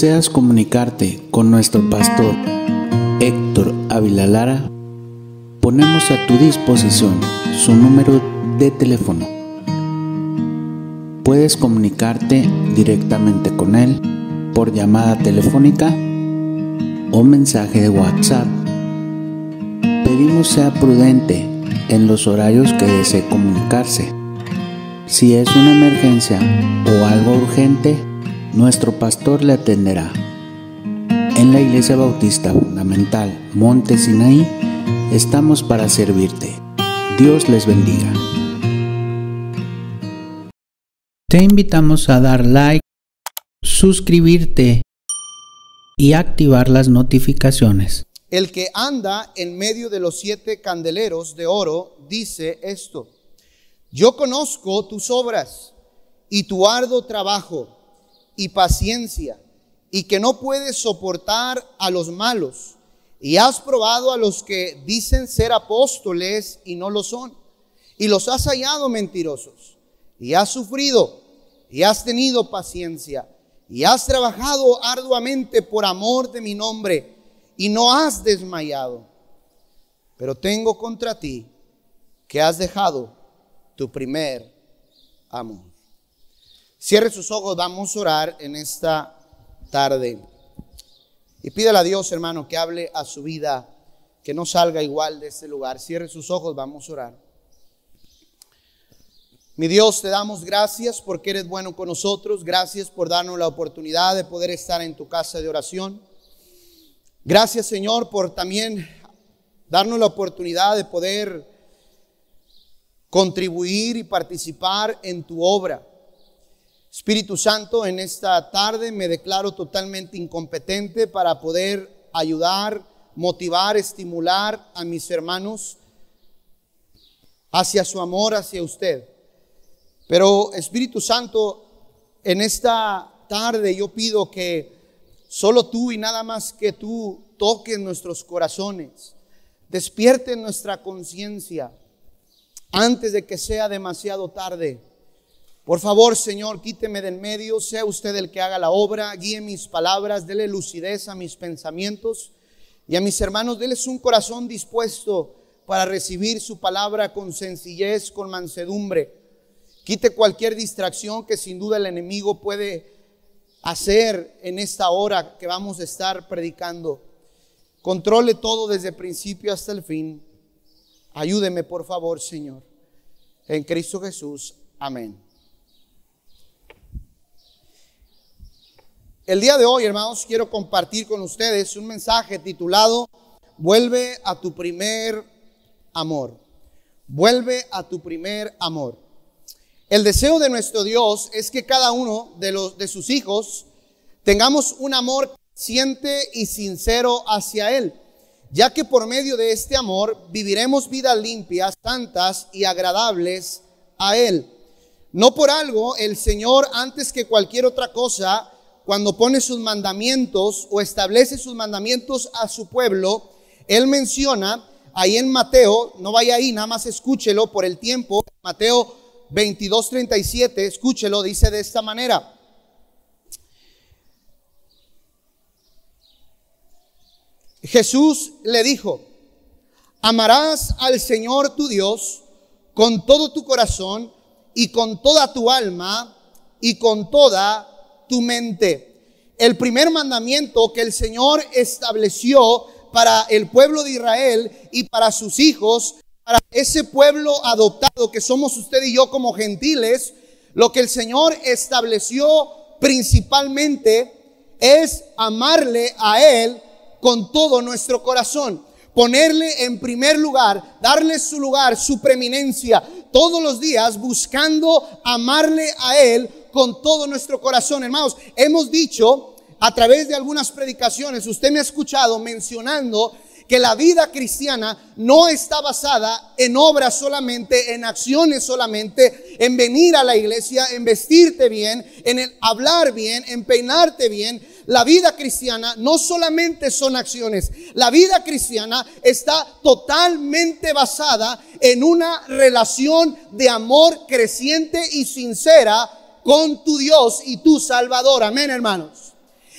deseas comunicarte con nuestro pastor Héctor Ávila Lara, ponemos a tu disposición su número de teléfono. Puedes comunicarte directamente con él por llamada telefónica o mensaje de WhatsApp. Pedimos sea prudente en los horarios que desee comunicarse. Si es una emergencia o algo urgente, nuestro pastor le atenderá. En la Iglesia Bautista Fundamental Monte Sinaí estamos para servirte. Dios les bendiga. Te invitamos a dar like, suscribirte y activar las notificaciones. El que anda en medio de los siete candeleros de oro dice esto, yo conozco tus obras y tu arduo trabajo y paciencia, y que no puedes soportar a los malos, y has probado a los que dicen ser apóstoles y no lo son, y los has hallado mentirosos, y has sufrido, y has tenido paciencia, y has trabajado arduamente por amor de mi nombre, y no has desmayado. Pero tengo contra ti que has dejado tu primer amor. Cierre sus ojos, vamos a orar en esta tarde. Y pídale a Dios, hermano, que hable a su vida, que no salga igual de este lugar. Cierre sus ojos, vamos a orar. Mi Dios, te damos gracias porque eres bueno con nosotros. Gracias por darnos la oportunidad de poder estar en tu casa de oración. Gracias, Señor, por también darnos la oportunidad de poder contribuir y participar en tu obra. Espíritu Santo, en esta tarde me declaro totalmente incompetente para poder ayudar, motivar, estimular a mis hermanos hacia su amor, hacia usted. Pero Espíritu Santo, en esta tarde yo pido que solo tú y nada más que tú toques nuestros corazones, despierten nuestra conciencia antes de que sea demasiado tarde por favor, Señor, quíteme de en medio, sea usted el que haga la obra, guíe mis palabras, dele lucidez a mis pensamientos y a mis hermanos, déles un corazón dispuesto para recibir su palabra con sencillez, con mansedumbre. Quite cualquier distracción que sin duda el enemigo puede hacer en esta hora que vamos a estar predicando. Controle todo desde el principio hasta el fin. Ayúdeme, por favor, Señor. En Cristo Jesús. Amén. El día de hoy, hermanos, quiero compartir con ustedes un mensaje titulado Vuelve a tu primer amor. Vuelve a tu primer amor. El deseo de nuestro Dios es que cada uno de los de sus hijos tengamos un amor siente y sincero hacia él, ya que por medio de este amor viviremos vidas limpias, santas y agradables a él. No por algo el Señor antes que cualquier otra cosa cuando pone sus mandamientos o establece sus mandamientos a su pueblo, él menciona ahí en Mateo, no vaya ahí, nada más escúchelo por el tiempo, Mateo 22, 37, escúchelo, dice de esta manera. Jesús le dijo, amarás al Señor tu Dios con todo tu corazón y con toda tu alma y con toda tu mente. El primer mandamiento que el Señor estableció para el pueblo de Israel y para sus hijos, para ese pueblo adoptado que somos usted y yo como gentiles, lo que el Señor estableció principalmente es amarle a Él con todo nuestro corazón, ponerle en primer lugar, darle su lugar, su preeminencia, todos los días buscando amarle a Él con todo nuestro corazón. Hermanos, hemos dicho a través de algunas predicaciones, usted me ha escuchado mencionando que la vida cristiana no está basada en obras solamente, en acciones solamente, en venir a la iglesia, en vestirte bien, en el hablar bien, en peinarte bien. La vida cristiana no solamente son acciones, la vida cristiana está totalmente basada en una relación de amor creciente y sincera con tu Dios y tu Salvador. Amén, hermanos.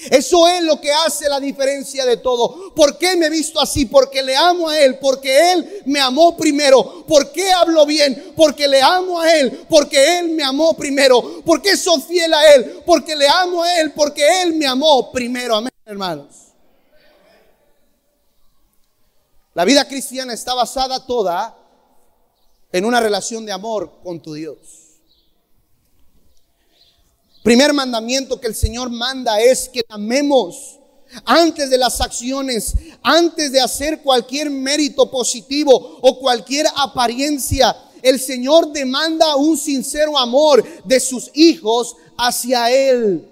Eso es lo que hace la diferencia de todo. ¿Por qué me he visto así? Porque le amo a Él, porque Él me amó primero. ¿Por qué hablo bien? Porque le amo a Él, porque Él me amó primero. ¿Por qué soy fiel a Él? Porque le amo a Él, porque Él me amó primero. Amén, hermanos. La vida cristiana está basada toda en una relación de amor con tu Dios. Primer mandamiento que el Señor manda es que amemos antes de las acciones, antes de hacer cualquier mérito positivo o cualquier apariencia. El Señor demanda un sincero amor de sus hijos hacia Él.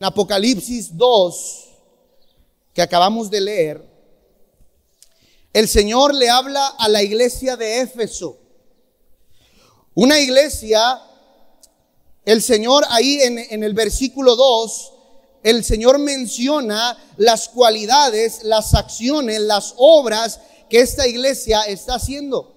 En Apocalipsis 2, que acabamos de leer, el Señor le habla a la iglesia de Éfeso. Una iglesia, el Señor ahí en, el versículo 2, el Señor menciona las cualidades, las acciones, las obras que esta iglesia está haciendo.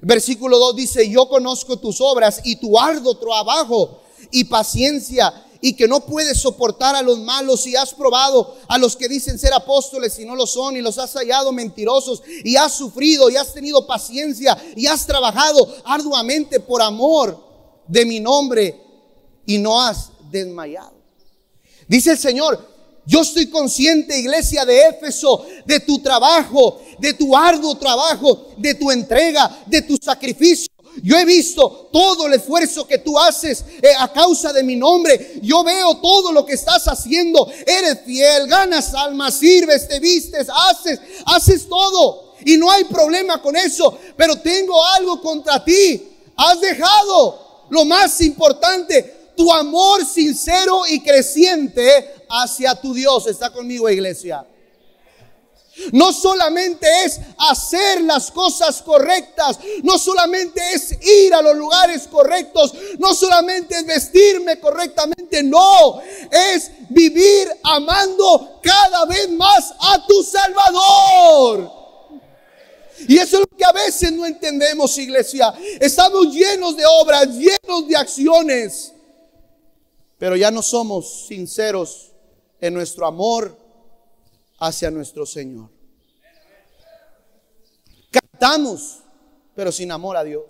Versículo 2 dice, yo conozco tus obras y tu arduo trabajo y paciencia y que no puedes soportar a los malos y has probado a los que dicen ser apóstoles y no lo son y los has hallado mentirosos y has sufrido y has tenido paciencia y has trabajado arduamente por amor de mi nombre y no has desmayado. Dice el Señor, yo estoy consciente, iglesia de Éfeso, de tu trabajo, de tu arduo trabajo, de tu entrega, de tu sacrificio yo he visto todo el esfuerzo que tú haces eh, a causa de mi nombre. Yo veo todo lo que estás haciendo. Eres fiel, ganas almas, sirves, te vistes, haces, haces todo. Y no hay problema con eso. Pero tengo algo contra ti. Has dejado lo más importante, tu amor sincero y creciente hacia tu Dios. Está conmigo, iglesia. No solamente es hacer las cosas correctas, no solamente es ir a los lugares correctos, no solamente es vestirme correctamente, no, es vivir amando cada vez más a tu Salvador. Y eso es lo que a veces no entendemos, iglesia. Estamos llenos de obras, llenos de acciones, pero ya no somos sinceros en nuestro amor hacia nuestro Señor. Cantamos, pero sin amor a Dios.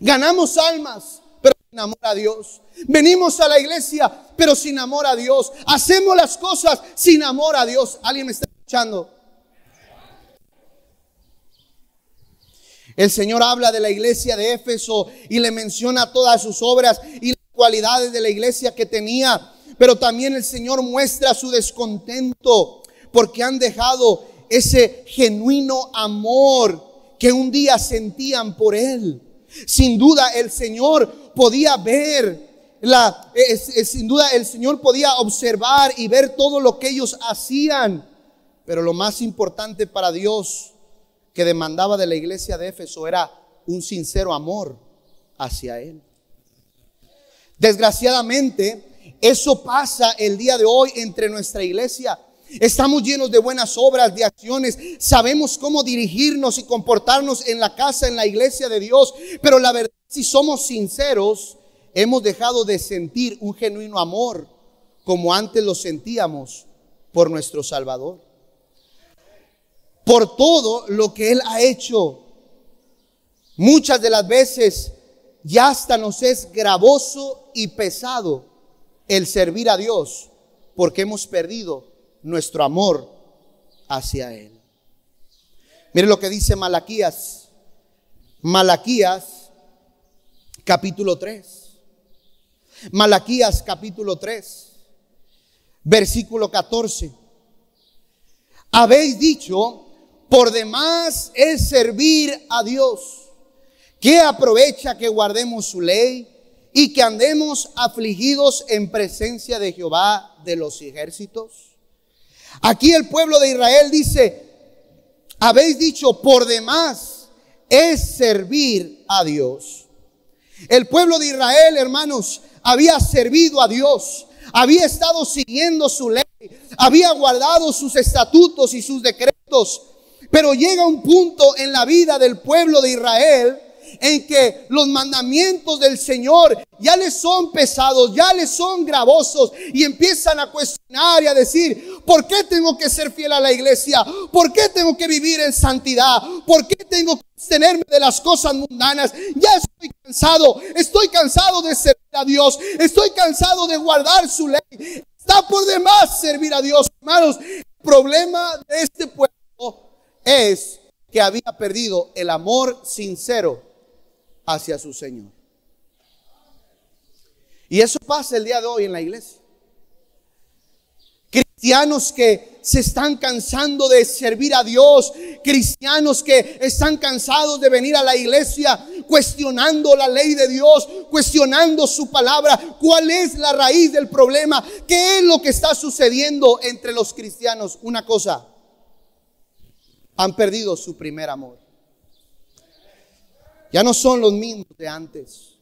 Ganamos almas, pero sin amor a Dios. Venimos a la iglesia, pero sin amor a Dios. Hacemos las cosas sin amor a Dios. ¿Alguien me está escuchando? El Señor habla de la iglesia de Éfeso y le menciona todas sus obras y las cualidades de la iglesia que tenía, pero también el Señor muestra su descontento porque han dejado ese genuino amor que un día sentían por Él. Sin duda el Señor podía ver la, eh, sin duda el Señor podía observar y ver todo lo que ellos hacían. Pero lo más importante para Dios que demandaba de la iglesia de Éfeso era un sincero amor hacia Él. Desgraciadamente, eso pasa el día de hoy entre nuestra iglesia. Estamos llenos de buenas obras, de acciones. Sabemos cómo dirigirnos y comportarnos en la casa, en la iglesia de Dios. Pero la verdad, si somos sinceros, hemos dejado de sentir un genuino amor como antes lo sentíamos por nuestro Salvador. Por todo lo que Él ha hecho. Muchas de las veces ya hasta nos es gravoso y pesado el servir a Dios porque hemos perdido nuestro amor hacia Él. Mire lo que dice Malaquías. Malaquías capítulo 3. Malaquías capítulo 3, versículo 14. Habéis dicho, por demás es servir a Dios. ¿Qué aprovecha que guardemos su ley y que andemos afligidos en presencia de Jehová de los ejércitos? Aquí el pueblo de Israel dice, habéis dicho, por demás es servir a Dios. El pueblo de Israel, hermanos, había servido a Dios, había estado siguiendo su ley, había guardado sus estatutos y sus decretos. Pero llega un punto en la vida del pueblo de Israel en que los mandamientos del Señor ya les son pesados, ya les son gravosos y empiezan a cuestionar y a decir, ¿por qué tengo que ser fiel a la iglesia? ¿Por qué tengo que vivir en santidad? ¿Por qué tengo que abstenerme de las cosas mundanas? Ya estoy cansado, estoy cansado de servir a Dios, estoy cansado de guardar su ley. Está por demás servir a Dios, hermanos. El problema de este pueblo es que había perdido el amor sincero hacia su Señor. Y eso pasa el día de hoy en la iglesia. Cristianos que se están cansando de servir a Dios, cristianos que están cansados de venir a la iglesia cuestionando la ley de Dios, cuestionando su palabra, cuál es la raíz del problema, qué es lo que está sucediendo entre los cristianos. Una cosa, han perdido su primer amor. Ya no son los mismos de antes.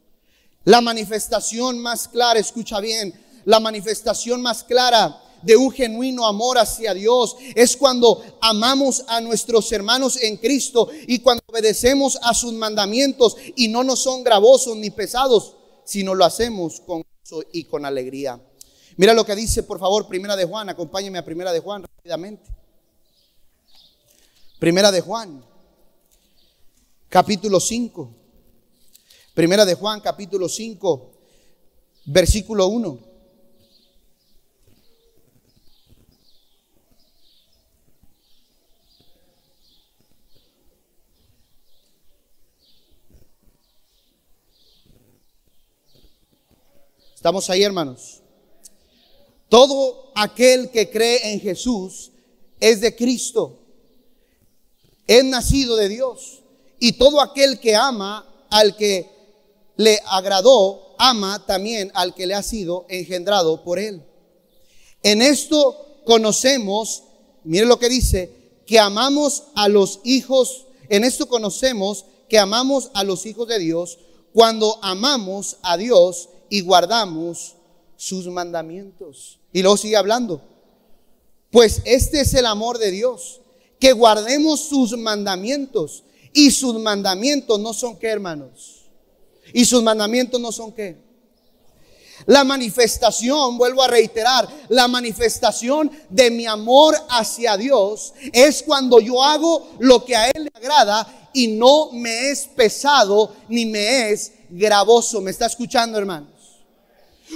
La manifestación más clara, escucha bien, la manifestación más clara de un genuino amor hacia Dios es cuando amamos a nuestros hermanos en Cristo y cuando obedecemos a sus mandamientos y no nos son gravosos ni pesados, sino lo hacemos con gusto y con alegría. Mira lo que dice, por favor, Primera de Juan, acompáñeme a Primera de Juan rápidamente. Primera de Juan capítulo 5. Primera de Juan, capítulo 5, versículo 1. Estamos ahí, hermanos. Todo aquel que cree en Jesús es de Cristo. Es nacido de Dios. Y todo aquel que ama al que le agradó, ama también al que le ha sido engendrado por él. En esto conocemos, mire lo que dice, que amamos a los hijos, en esto conocemos que amamos a los hijos de Dios cuando amamos a Dios y guardamos sus mandamientos. Y luego sigue hablando. Pues este es el amor de Dios, que guardemos sus mandamientos. Y sus mandamientos no son qué, hermanos. Y sus mandamientos no son qué. La manifestación, vuelvo a reiterar, la manifestación de mi amor hacia Dios es cuando yo hago lo que a Él le agrada y no me es pesado ni me es gravoso. ¿Me está escuchando, hermanos?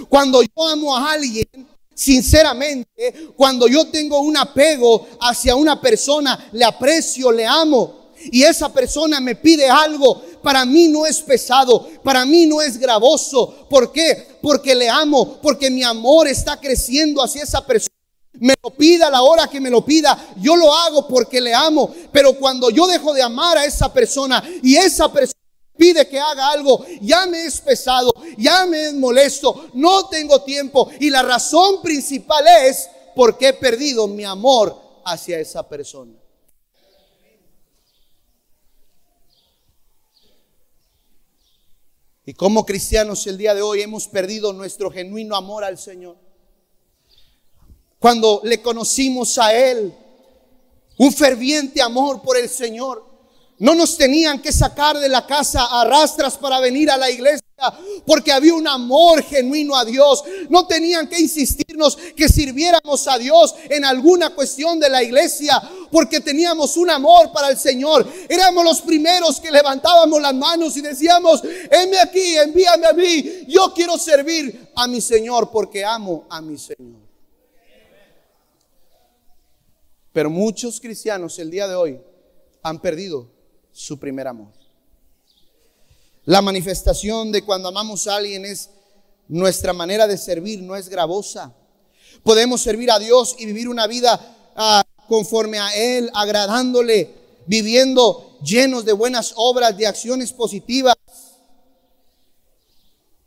Cuando yo amo a alguien, sinceramente, cuando yo tengo un apego hacia una persona, le aprecio, le amo y esa persona me pide algo, para mí no es pesado, para mí no es gravoso. ¿Por qué? Porque le amo, porque mi amor está creciendo hacia esa persona. Me lo pida la hora que me lo pida, yo lo hago porque le amo. Pero cuando yo dejo de amar a esa persona y esa persona pide que haga algo, ya me es pesado, ya me es molesto, no tengo tiempo. Y la razón principal es porque he perdido mi amor hacia esa persona. Y como cristianos el día de hoy hemos perdido nuestro genuino amor al Señor. Cuando le conocimos a Él, un ferviente amor por el Señor. No nos tenían que sacar de la casa a rastras para venir a la iglesia porque había un amor genuino a Dios. No tenían que insistirnos que sirviéramos a Dios en alguna cuestión de la iglesia, porque teníamos un amor para el Señor. Éramos los primeros que levantábamos las manos y decíamos, heme aquí, envíame a mí, yo quiero servir a mi Señor porque amo a mi Señor. Pero muchos cristianos el día de hoy han perdido su primer amor. La manifestación de cuando amamos a alguien es nuestra manera de servir, no es gravosa. Podemos servir a Dios y vivir una vida ah, conforme a Él, agradándole, viviendo llenos de buenas obras, de acciones positivas,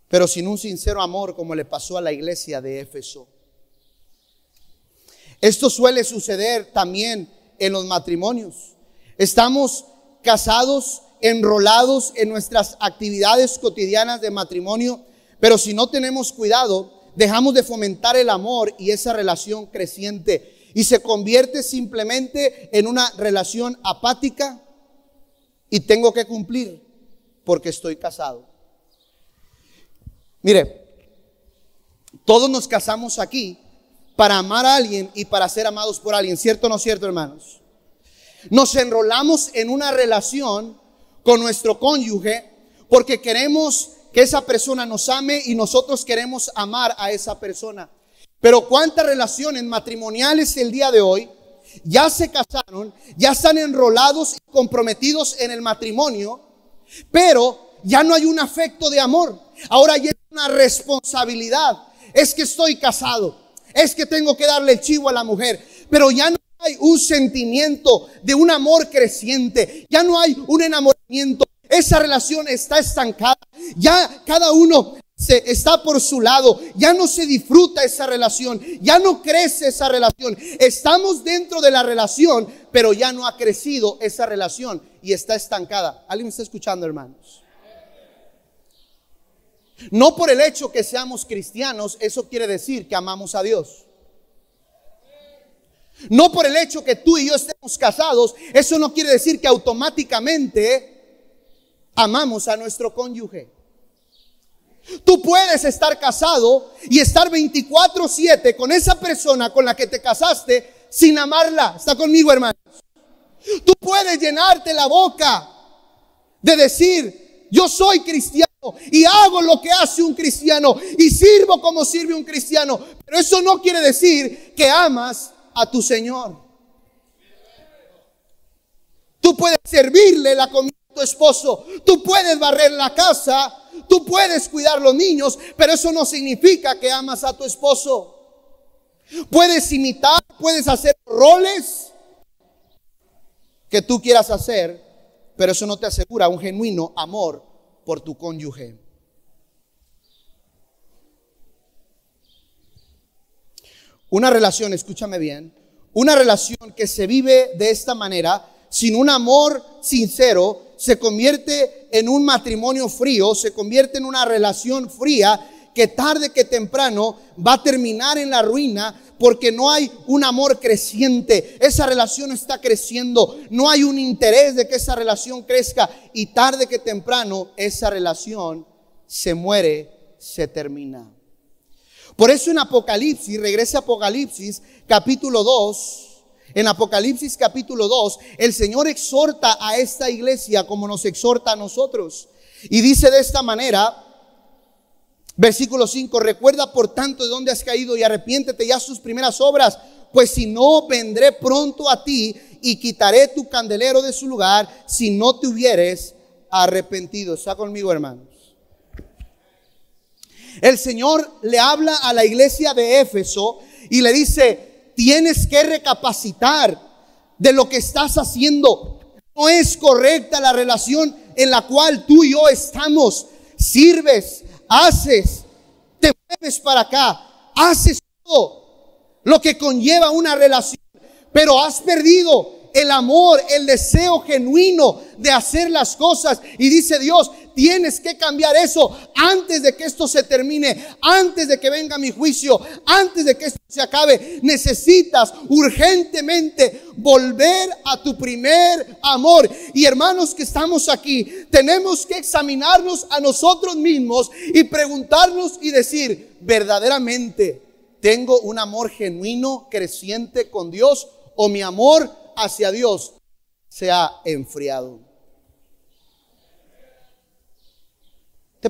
pero sin un sincero amor como le pasó a la iglesia de Éfeso. Esto suele suceder también en los matrimonios. Estamos casados enrolados en nuestras actividades cotidianas de matrimonio, pero si no tenemos cuidado, dejamos de fomentar el amor y esa relación creciente y se convierte simplemente en una relación apática y tengo que cumplir porque estoy casado. Mire, todos nos casamos aquí para amar a alguien y para ser amados por alguien, ¿cierto o no cierto, hermanos? Nos enrolamos en una relación con nuestro cónyuge porque queremos que esa persona nos ame y nosotros queremos amar a esa persona. Pero cuántas relaciones matrimoniales el día de hoy ya se casaron, ya están enrolados y comprometidos en el matrimonio, pero ya no hay un afecto de amor. Ahora ya una responsabilidad. Es que estoy casado, es que tengo que darle el chivo a la mujer, pero ya no hay un sentimiento de un amor creciente, ya no hay un enamoramiento, esa relación está estancada, ya cada uno se está por su lado, ya no se disfruta esa relación, ya no crece esa relación. Estamos dentro de la relación, pero ya no ha crecido esa relación y está estancada. ¿Alguien me está escuchando, hermanos? No por el hecho que seamos cristianos, eso quiere decir que amamos a Dios. No por el hecho que tú y yo estemos casados, eso no quiere decir que automáticamente amamos a nuestro cónyuge. Tú puedes estar casado y estar 24/7 con esa persona con la que te casaste sin amarla. Está conmigo, hermanos. Tú puedes llenarte la boca de decir, yo soy cristiano y hago lo que hace un cristiano y sirvo como sirve un cristiano. Pero eso no quiere decir que amas a tu Señor. Tú puedes servirle la comida a tu esposo, tú puedes barrer la casa, tú puedes cuidar los niños, pero eso no significa que amas a tu esposo. Puedes imitar, puedes hacer roles que tú quieras hacer, pero eso no te asegura un genuino amor por tu cónyuge. Una relación, escúchame bien, una relación que se vive de esta manera, sin un amor sincero, se convierte en un matrimonio frío, se convierte en una relación fría que tarde que temprano va a terminar en la ruina porque no hay un amor creciente. Esa relación está creciendo, no hay un interés de que esa relación crezca y tarde que temprano esa relación se muere, se termina. Por eso en Apocalipsis, regrese a Apocalipsis capítulo 2, en Apocalipsis capítulo 2, el Señor exhorta a esta iglesia como nos exhorta a nosotros. Y dice de esta manera, versículo 5, recuerda por tanto de dónde has caído y arrepiéntete ya sus primeras obras, pues si no, vendré pronto a ti y quitaré tu candelero de su lugar si no te hubieres arrepentido. Está conmigo, hermanos. El Señor le habla a la iglesia de Éfeso y le dice, tienes que recapacitar de lo que estás haciendo. No es correcta la relación en la cual tú y yo estamos. Sirves, haces, te mueves para acá, haces todo lo que conlleva una relación, pero has perdido el amor, el deseo genuino de hacer las cosas. Y dice Dios, Tienes que cambiar eso antes de que esto se termine, antes de que venga mi juicio, antes de que esto se acabe. Necesitas urgentemente volver a tu primer amor. Y hermanos que estamos aquí, tenemos que examinarnos a nosotros mismos y preguntarnos y decir, verdaderamente, ¿tengo un amor genuino, creciente con Dios o mi amor hacia Dios se ha enfriado?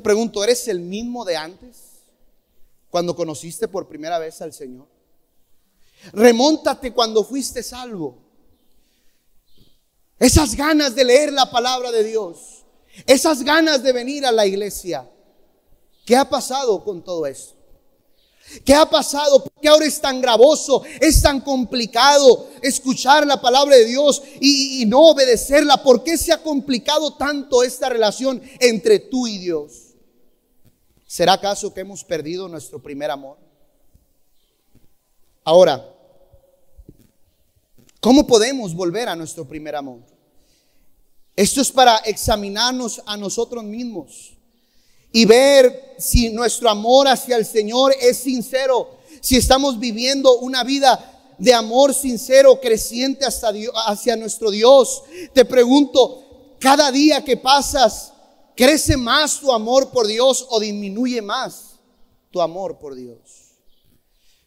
pregunto, ¿eres el mismo de antes? Cuando conociste por primera vez al Señor. Remóntate cuando fuiste salvo. Esas ganas de leer la palabra de Dios. Esas ganas de venir a la iglesia. ¿Qué ha pasado con todo eso ¿Qué ha pasado? ¿Por qué ahora es tan gravoso, es tan complicado escuchar la palabra de Dios y, y, no obedecerla? ¿Por qué se ha complicado tanto esta relación entre tú y Dios? ¿Será acaso que hemos perdido nuestro primer amor? Ahora, ¿cómo podemos volver a nuestro primer amor? Esto es para examinarnos a nosotros mismos y ver si nuestro amor hacia el Señor es sincero, si estamos viviendo una vida de amor sincero, creciente hacia nuestro Dios. Te pregunto, cada día que pasas, ¿Crece más tu amor por Dios o disminuye más tu amor por Dios?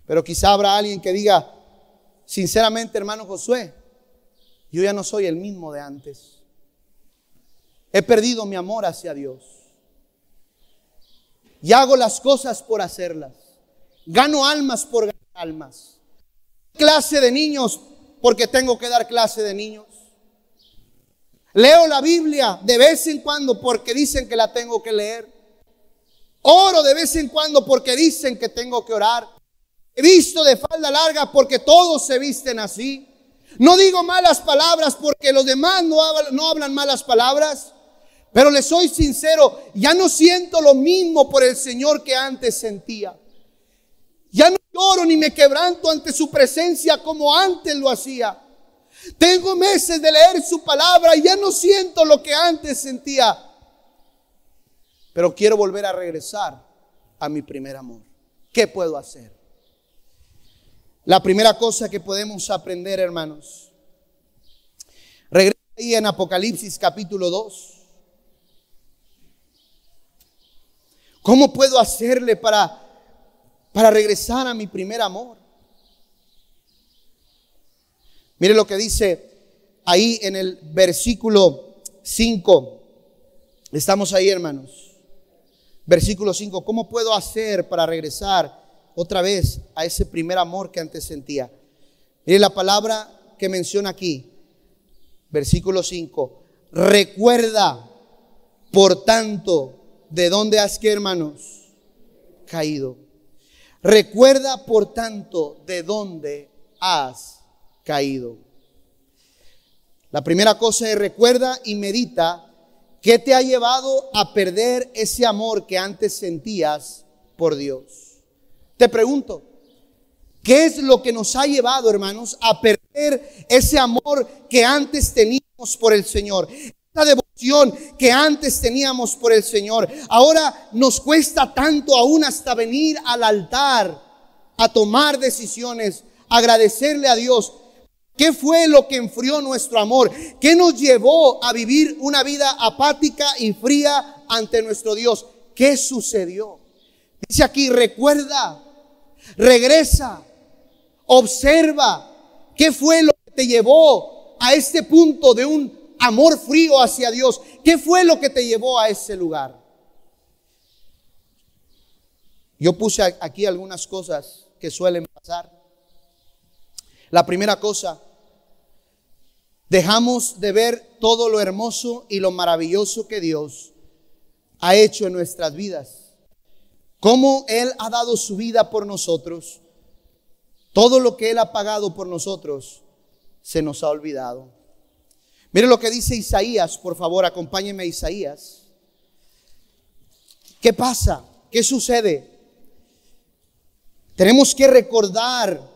Pero quizá habrá alguien que diga, sinceramente hermano Josué, yo ya no soy el mismo de antes. He perdido mi amor hacia Dios. Y hago las cosas por hacerlas. Gano almas por ganar almas. Clase de niños porque tengo que dar clase de niños. Leo la Biblia de vez en cuando porque dicen que la tengo que leer. Oro de vez en cuando porque dicen que tengo que orar. He visto de falda larga porque todos se visten así. No digo malas palabras porque los demás no hablan, no hablan malas palabras. Pero le soy sincero, ya no siento lo mismo por el Señor que antes sentía. Ya no lloro ni me quebranto ante su presencia como antes lo hacía. Tengo meses de leer su palabra y ya no siento lo que antes sentía. Pero quiero volver a regresar a mi primer amor. ¿Qué puedo hacer? La primera cosa que podemos aprender, hermanos. Regresa ahí en Apocalipsis capítulo 2. ¿Cómo puedo hacerle para, para regresar a mi primer amor? Mire lo que dice ahí en el versículo 5. Estamos ahí, hermanos. Versículo 5. ¿Cómo puedo hacer para regresar otra vez a ese primer amor que antes sentía? Mire la palabra que menciona aquí. Versículo 5. Recuerda, por tanto, de dónde has que, hermanos, caído. Recuerda, por tanto, de dónde has caído. La primera cosa es recuerda y medita qué te ha llevado a perder ese amor que antes sentías por Dios. Te pregunto, ¿qué es lo que nos ha llevado, hermanos, a perder ese amor que antes teníamos por el Señor? Esa devoción que antes teníamos por el Señor. Ahora nos cuesta tanto aún hasta venir al altar a tomar decisiones, agradecerle a Dios ¿Qué fue lo que enfrió nuestro amor? ¿Qué nos llevó a vivir una vida apática y fría ante nuestro Dios? ¿Qué sucedió? Dice aquí, recuerda, regresa, observa. ¿Qué fue lo que te llevó a este punto de un amor frío hacia Dios? ¿Qué fue lo que te llevó a ese lugar? Yo puse aquí algunas cosas que suelen pasar. La primera cosa, dejamos de ver todo lo hermoso y lo maravilloso que Dios ha hecho en nuestras vidas. Cómo Él ha dado su vida por nosotros. Todo lo que Él ha pagado por nosotros se nos ha olvidado. Mire lo que dice Isaías, por favor, acompáñeme a Isaías. ¿Qué pasa? ¿Qué sucede? Tenemos que recordar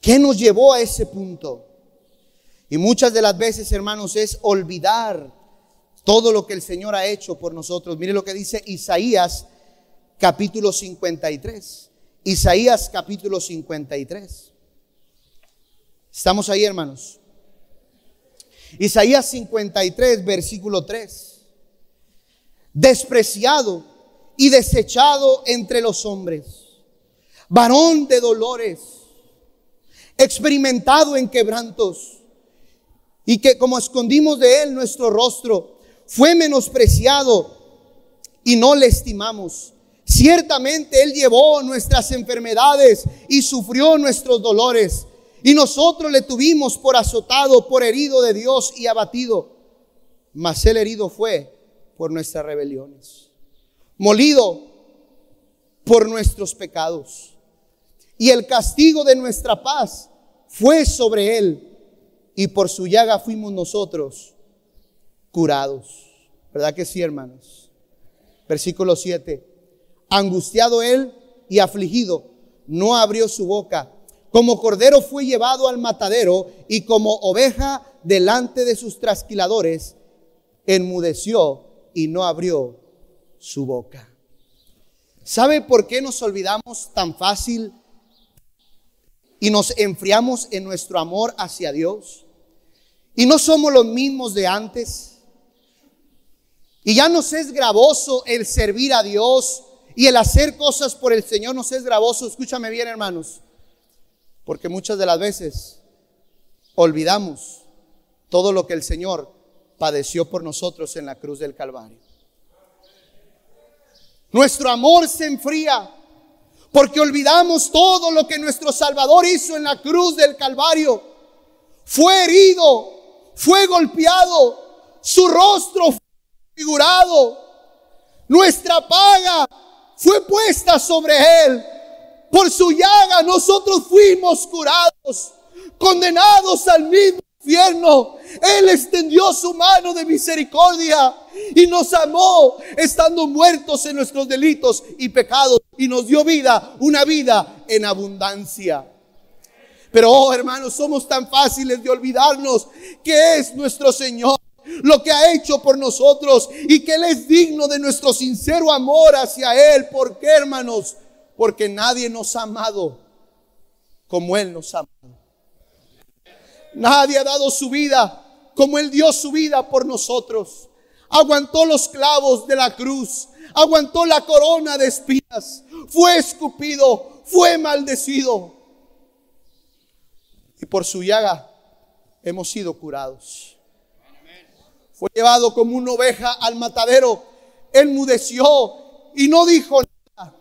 ¿Qué nos llevó a ese punto? Y muchas de las veces, hermanos, es olvidar todo lo que el Señor ha hecho por nosotros. Mire lo que dice Isaías capítulo 53. Isaías capítulo 53. Estamos ahí, hermanos. Isaías 53, versículo 3. Despreciado y desechado entre los hombres, varón de dolores experimentado en quebrantos y que como escondimos de él nuestro rostro, fue menospreciado y no le estimamos. Ciertamente él llevó nuestras enfermedades y sufrió nuestros dolores. Y nosotros le tuvimos por azotado, por herido de Dios y abatido. Mas el herido fue por nuestras rebeliones, molido por nuestros pecados. Y el castigo de nuestra paz fue sobre él y por su llaga fuimos nosotros curados. ¿Verdad que sí, hermanos? Versículo 7. Angustiado él y afligido, no abrió su boca. Como cordero fue llevado al matadero y como oveja delante de sus trasquiladores, enmudeció y no abrió su boca. ¿Sabe por qué nos olvidamos tan fácil y nos enfriamos en nuestro amor hacia Dios. Y no somos los mismos de antes. Y ya nos es gravoso el servir a Dios y el hacer cosas por el Señor nos es gravoso. Escúchame bien, hermanos. Porque muchas de las veces olvidamos todo lo que el Señor padeció por nosotros en la cruz del Calvario. Nuestro amor se enfría porque olvidamos todo lo que nuestro Salvador hizo en la cruz del Calvario. Fue herido, fue golpeado, su rostro fue figurado, nuestra paga fue puesta sobre él. Por su llaga nosotros fuimos curados, condenados al mismo él extendió su mano de misericordia y nos amó estando muertos en nuestros delitos y pecados y nos dio vida, una vida en abundancia. Pero, oh hermanos, somos tan fáciles de olvidarnos que es nuestro Señor, lo que ha hecho por nosotros y que Él es digno de nuestro sincero amor hacia Él. porque hermanos? Porque nadie nos ha amado como Él nos ha amado. Nadie ha dado su vida como Él dio su vida por nosotros. Aguantó los clavos de la cruz, aguantó la corona de espinas, fue escupido, fue maldecido. Y por su llaga hemos sido curados. Fue llevado como una oveja al matadero, enmudeció y no dijo nada.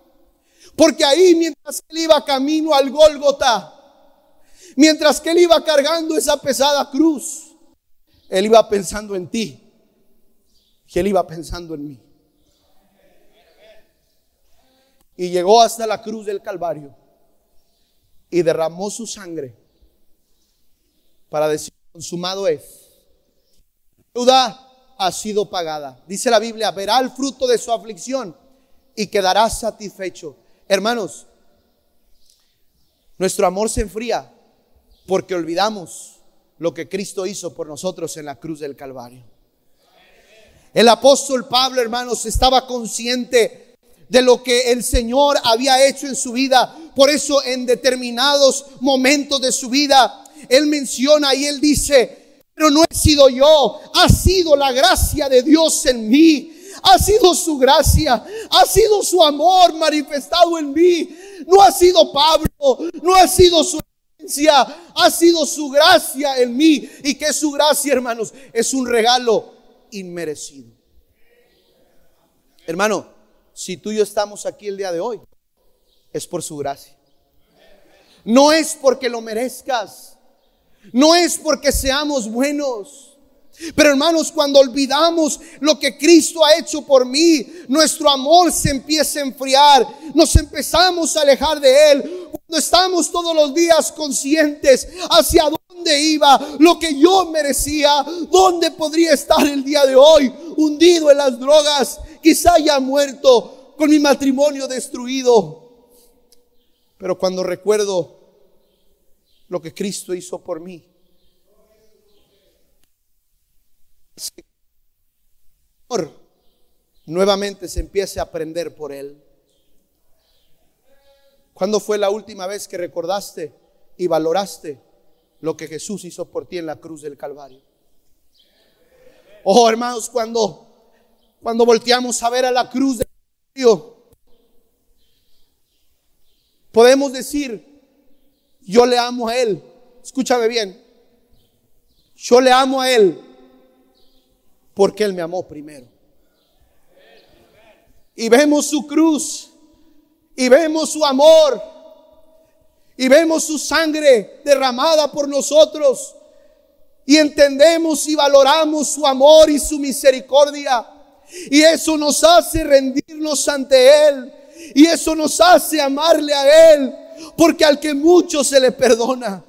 Porque ahí mientras él iba camino al Gólgota, Mientras que él iba cargando esa pesada cruz, él iba pensando en ti y él iba pensando en mí. Y llegó hasta la cruz del Calvario y derramó su sangre para decir, consumado es. Deuda ha sido pagada. Dice la Biblia, verá el fruto de su aflicción y quedará satisfecho. Hermanos, nuestro amor se enfría porque olvidamos lo que Cristo hizo por nosotros en la cruz del Calvario. El apóstol Pablo, hermanos, estaba consciente de lo que el Señor había hecho en su vida. Por eso en determinados momentos de su vida, él menciona y él dice, pero no he sido yo, ha sido la gracia de Dios en mí. Ha sido su gracia, ha sido su amor manifestado en mí. No ha sido Pablo, no ha sido su ha sido su gracia en mí. Y que su gracia, hermanos, es un regalo inmerecido. Hermano, si tú y yo estamos aquí el día de hoy, es por su gracia. No es porque lo merezcas. No es porque seamos buenos. Pero hermanos, cuando olvidamos lo que Cristo ha hecho por mí, nuestro amor se empieza a enfriar, nos empezamos a alejar de Él, no estamos todos los días conscientes hacia dónde iba, lo que yo merecía, dónde podría estar el día de hoy, hundido en las drogas, quizá ya muerto, con mi matrimonio destruido. Pero cuando recuerdo lo que Cristo hizo por mí, nuevamente se empieza a aprender por Él. ¿Cuándo fue la última vez que recordaste y valoraste lo que Jesús hizo por ti en la cruz del Calvario? Oh, hermanos, cuando cuando volteamos a ver a la cruz del Calvario, podemos decir, yo le amo a Él. Escúchame bien. Yo le amo a Él porque Él me amó primero. Y vemos su cruz y vemos su amor y vemos su sangre derramada por nosotros y entendemos y valoramos su amor y su misericordia. Y eso nos hace rendirnos ante Él. Y eso nos hace amarle a Él. Porque al que mucho se le perdona,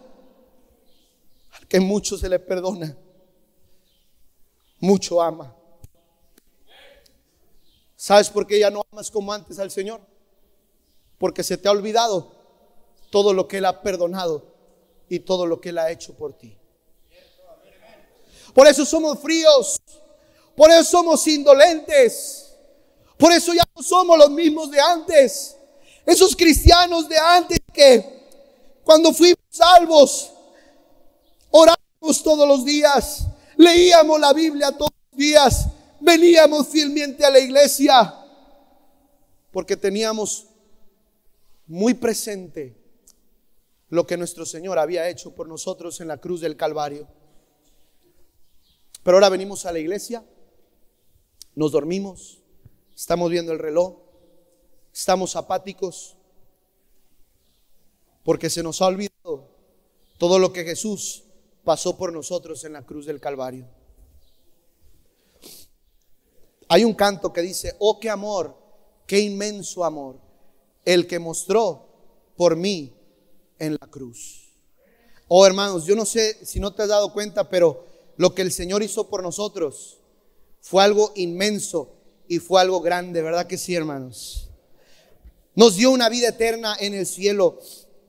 al que mucho se le perdona, mucho ama. ¿Sabes por qué ya no amas como antes al Señor? porque se te ha olvidado todo lo que Él ha perdonado y todo lo que Él ha hecho por ti. Por eso somos fríos, por eso somos indolentes, por eso ya no somos los mismos de antes. Esos cristianos de antes que cuando fuimos salvos, orábamos todos los días, leíamos la Biblia todos los días, veníamos fielmente a la iglesia, porque teníamos muy presente lo que nuestro Señor había hecho por nosotros en la cruz del Calvario. Pero ahora venimos a la iglesia, nos dormimos, estamos viendo el reloj, estamos apáticos, porque se nos ha olvidado todo lo que Jesús pasó por nosotros en la cruz del Calvario. Hay un canto que dice, oh, qué amor, qué inmenso amor el que mostró por mí en la cruz. Oh hermanos, yo no sé si no te has dado cuenta, pero lo que el Señor hizo por nosotros fue algo inmenso y fue algo grande, ¿verdad que sí, hermanos? Nos dio una vida eterna en el cielo,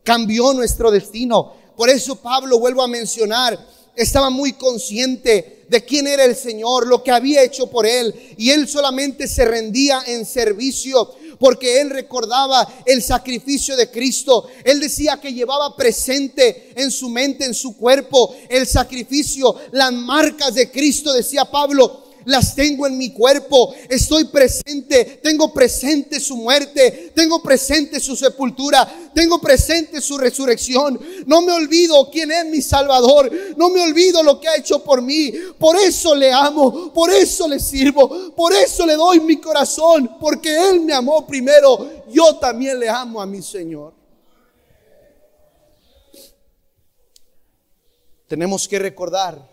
cambió nuestro destino. Por eso Pablo, vuelvo a mencionar, estaba muy consciente de quién era el Señor, lo que había hecho por él, y él solamente se rendía en servicio porque él recordaba el sacrificio de Cristo. Él decía que llevaba presente en su mente, en su cuerpo, el sacrificio, las marcas de Cristo, decía Pablo las tengo en mi cuerpo, estoy presente, tengo presente su muerte, tengo presente su sepultura, tengo presente su resurrección. No me olvido quién es mi Salvador, no me olvido lo que ha hecho por mí. Por eso le amo, por eso le sirvo, por eso le doy mi corazón, porque Él me amó primero, yo también le amo a mi Señor. Tenemos que recordar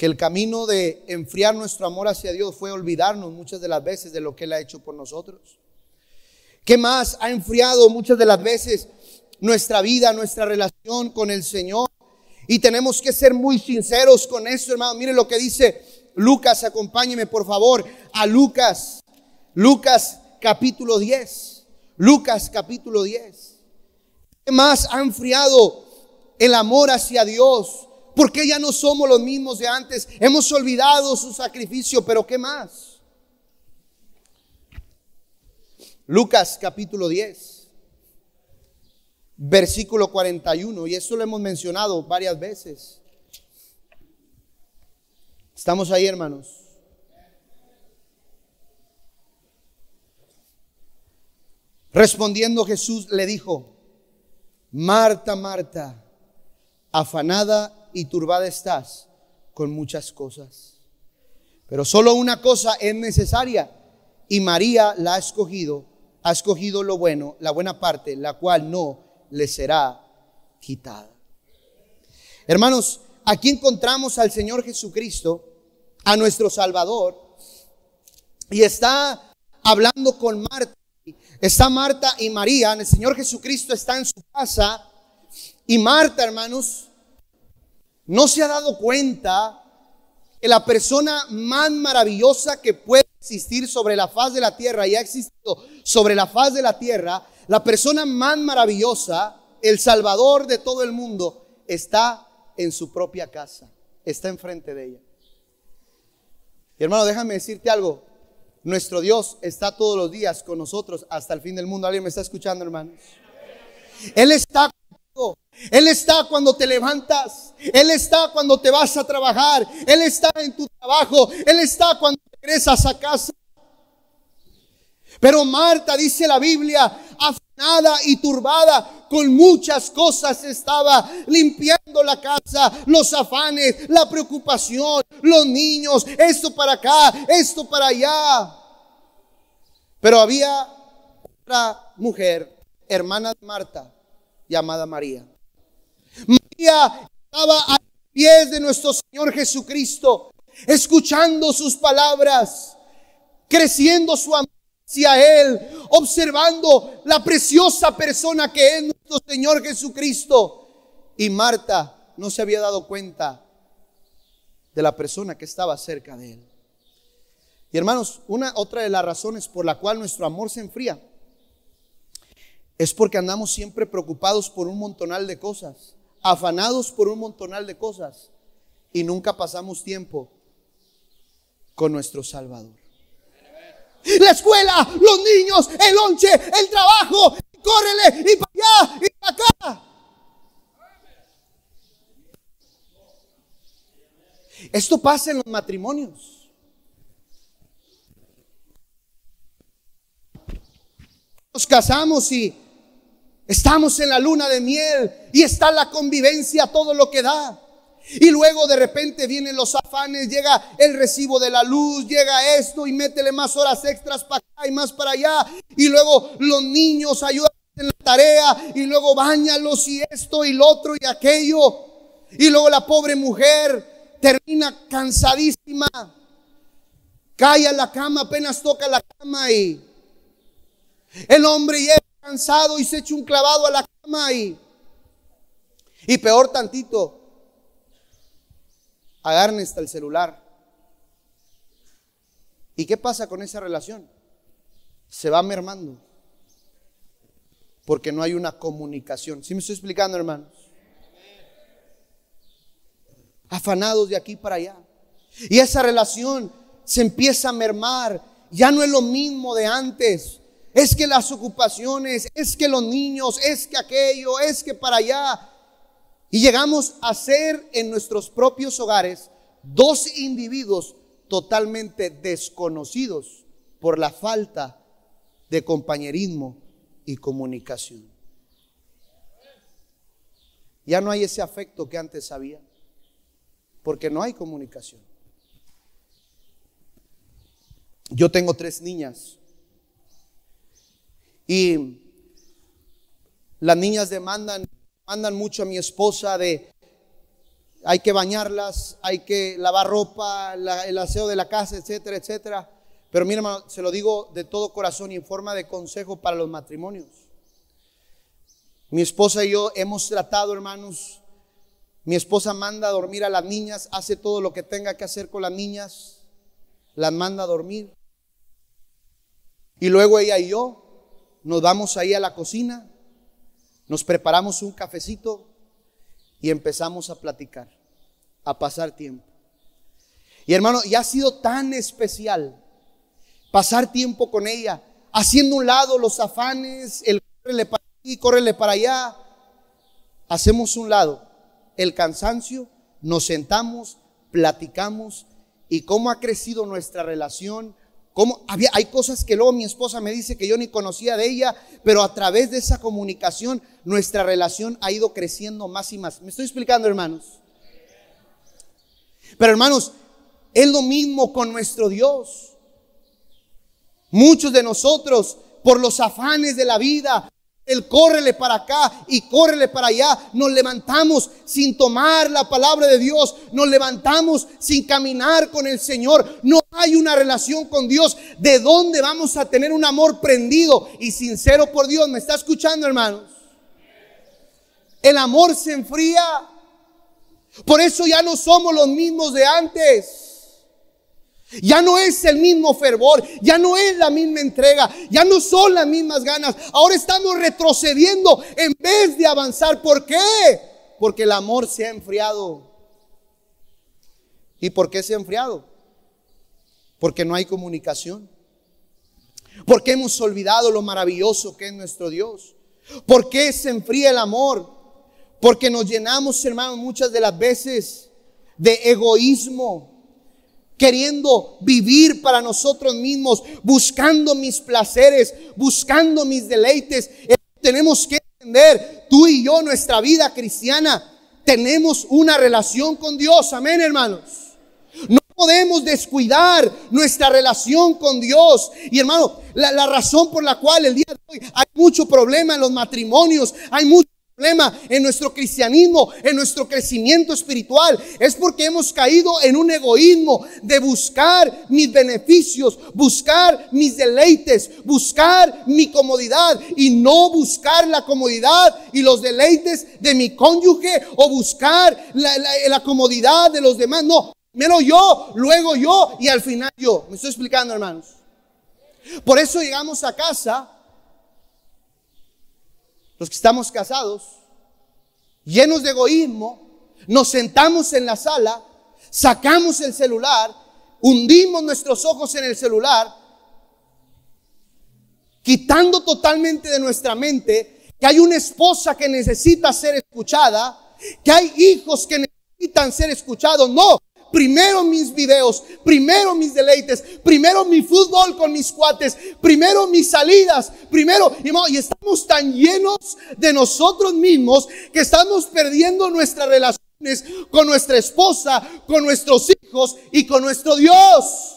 que el camino de enfriar nuestro amor hacia Dios fue olvidarnos muchas de las veces de lo que Él ha hecho por nosotros. ¿Qué más ha enfriado muchas de las veces nuestra vida, nuestra relación con el Señor? Y tenemos que ser muy sinceros con eso, hermano. Mire lo que dice Lucas, acompáñeme por favor a Lucas, Lucas capítulo 10, Lucas capítulo 10. ¿Qué más ha enfriado el amor hacia Dios? ¿Por qué ya no somos los mismos de antes. Hemos olvidado su sacrificio, pero ¿qué más? Lucas capítulo 10, versículo 41, y eso lo hemos mencionado varias veces. Estamos ahí, hermanos. Respondiendo Jesús le dijo, Marta, Marta, afanada y turbada estás con muchas cosas. Pero solo una cosa es necesaria y María la ha escogido, ha escogido lo bueno, la buena parte, la cual no le será quitada. Hermanos, aquí encontramos al Señor Jesucristo, a nuestro Salvador, y está hablando con Marta. Está Marta y María, el Señor Jesucristo está en su casa, y Marta, hermanos, no se ha dado cuenta que la persona más maravillosa que puede existir sobre la faz de la tierra y ha existido sobre la faz de la tierra, la persona más maravillosa, el Salvador de todo el mundo, está en su propia casa, está enfrente de ella. Y hermano, déjame decirte algo. Nuestro Dios está todos los días con nosotros hasta el fin del mundo. ¿Alguien me está escuchando, hermanos? Él está él está cuando te levantas. Él está cuando te vas a trabajar. Él está en tu trabajo. Él está cuando regresas a casa. Pero Marta, dice la Biblia, afanada y turbada con muchas cosas estaba, limpiando la casa, los afanes, la preocupación, los niños, esto para acá, esto para allá. Pero había otra mujer, hermana de Marta, llamada María. María estaba a pies de nuestro Señor Jesucristo, escuchando sus palabras, creciendo su amor hacia Él, observando la preciosa persona que es nuestro Señor Jesucristo. Y Marta no se había dado cuenta de la persona que estaba cerca de Él. Y hermanos, una otra de las razones por la cual nuestro amor se enfría es porque andamos siempre preocupados por un montonal de cosas afanados por un montonal de cosas y nunca pasamos tiempo con nuestro Salvador. La escuela, los niños, el lonche, el trabajo, córrele y para allá y para acá. Esto pasa en los matrimonios. Nos casamos y Estamos en la luna de miel y está la convivencia, todo lo que da. Y luego de repente vienen los afanes, llega el recibo de la luz, llega esto y métele más horas extras para acá y más para allá. Y luego los niños ayudan en la tarea y luego bañalos y esto y lo otro y aquello. Y luego la pobre mujer termina cansadísima. Cae a la cama, apenas toca la cama y el hombre llega cansado y se echa un clavado a la cama y, y peor tantito, Agarra hasta el celular. ¿Y qué pasa con esa relación? Se va mermando. Porque no hay una comunicación. Si me estoy explicando, hermanos? Afanados de aquí para allá. Y esa relación se empieza a mermar. Ya no es lo mismo de antes es que las ocupaciones, es que los niños, es que aquello, es que para allá. Y llegamos a ser en nuestros propios hogares dos individuos totalmente desconocidos por la falta de compañerismo y comunicación. Ya no hay ese afecto que antes había, porque no hay comunicación. Yo tengo tres niñas y las niñas demandan, mucho a mi esposa de, hay que bañarlas, hay que lavar ropa, el aseo de la casa, etcétera, etcétera. Pero mira, hermano, se lo digo de todo corazón y en forma de consejo para los matrimonios. Mi esposa y yo hemos tratado, hermanos, mi esposa manda a dormir a las niñas, hace todo lo que tenga que hacer con las niñas, las manda a dormir. Y luego ella y yo nos vamos ahí a la cocina, nos preparamos un cafecito y empezamos a platicar, a pasar tiempo. Y hermano, ya ha sido tan especial pasar tiempo con ella, haciendo un lado los afanes, el córrele para aquí, córrele para allá. Hacemos un lado el cansancio, nos sentamos, platicamos y cómo ha crecido nuestra relación había, hay cosas que luego mi esposa me dice que yo ni conocía de ella, pero a través de esa comunicación nuestra relación ha ido creciendo más y más. ¿Me estoy explicando, hermanos? Pero hermanos, es lo mismo con nuestro Dios. Muchos de nosotros, por los afanes de la vida, el córrele para acá y córrele para allá. Nos levantamos sin tomar la palabra de Dios. Nos levantamos sin caminar con el Señor. No hay una relación con Dios. ¿De dónde vamos a tener un amor prendido y sincero por Dios? ¿Me está escuchando, hermanos? El amor se enfría. Por eso ya no somos los mismos de antes. Ya no es el mismo fervor, ya no es la misma entrega, ya no son las mismas ganas. Ahora estamos retrocediendo en vez de avanzar. ¿Por qué? Porque el amor se ha enfriado. ¿Y por qué se ha enfriado? Porque no hay comunicación. Porque hemos olvidado lo maravilloso que es nuestro Dios. ¿Por qué se enfría el amor? Porque nos llenamos, hermanos, muchas de las veces de egoísmo queriendo vivir para nosotros mismos, buscando mis placeres, buscando mis deleites. Eh, tenemos que entender, tú y yo, nuestra vida cristiana, tenemos una relación con Dios. Amén, hermanos. No podemos descuidar nuestra relación con Dios. Y hermano, la, razón por la cual el día de hoy hay mucho problema en los matrimonios, hay mucho en nuestro cristianismo, en nuestro crecimiento espiritual. Es porque hemos caído en un egoísmo de buscar mis beneficios, buscar mis deleites, buscar mi comodidad y no buscar la comodidad y los deleites de mi cónyuge o buscar la, la comodidad de los demás. No, primero yo, luego yo y al final yo. ¿Me estoy explicando, hermanos? Por eso llegamos a casa los que estamos casados, llenos de egoísmo, nos sentamos en la sala, sacamos el celular, hundimos nuestros ojos en el celular, quitando totalmente de nuestra mente que hay una esposa que necesita ser escuchada, que hay hijos que necesitan ser escuchados. No, primero mis videos, primero mis deleites, primero mi fútbol con mis cuates, primero mis salidas, primero, y estamos tan llenos de nosotros mismos que estamos perdiendo nuestras relaciones con nuestra esposa, con nuestros hijos y con nuestro Dios.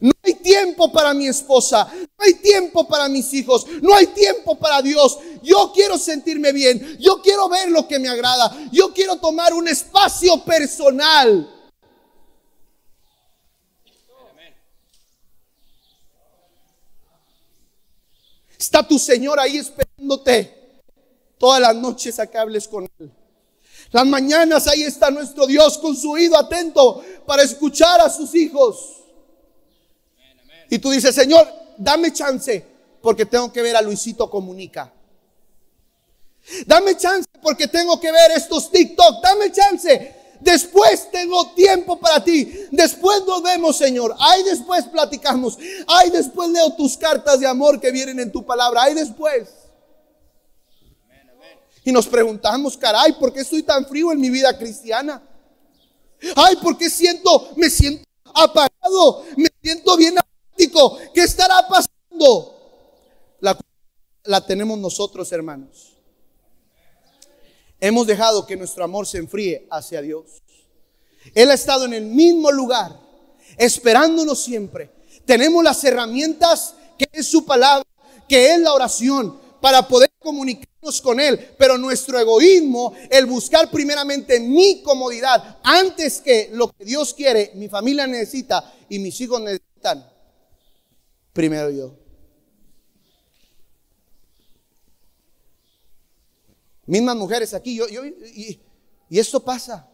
No hay tiempo para mi esposa, no hay tiempo para mis hijos, no hay tiempo para Dios, yo quiero sentirme bien. Yo quiero ver lo que me agrada. Yo quiero tomar un espacio personal. Está tu Señor ahí esperándote todas las noches a que hables con Él. Las mañanas ahí está nuestro Dios con su oído atento para escuchar a sus hijos. Y tú dices, Señor, dame chance porque tengo que ver a Luisito Comunica. Dame chance porque tengo que ver estos TikTok. Dame chance. Después tengo tiempo para ti. Después nos vemos, Señor. Ay, después platicamos. Ay, después leo tus cartas de amor que vienen en tu palabra. Ay, después. Y nos preguntamos, caray, ¿por qué estoy tan frío en mi vida cristiana? Ay, ¿por qué siento, me siento apagado? Me siento bien apático. ¿Qué estará pasando? La, la tenemos nosotros, hermanos. Hemos dejado que nuestro amor se enfríe hacia Dios. Él ha estado en el mismo lugar, esperándonos siempre. Tenemos las herramientas que es su palabra, que es la oración, para poder comunicarnos con Él. Pero nuestro egoísmo, el buscar primeramente mi comodidad, antes que lo que Dios quiere, mi familia necesita y mis hijos necesitan, primero yo. Mismas mujeres aquí, yo, yo y, esto pasa.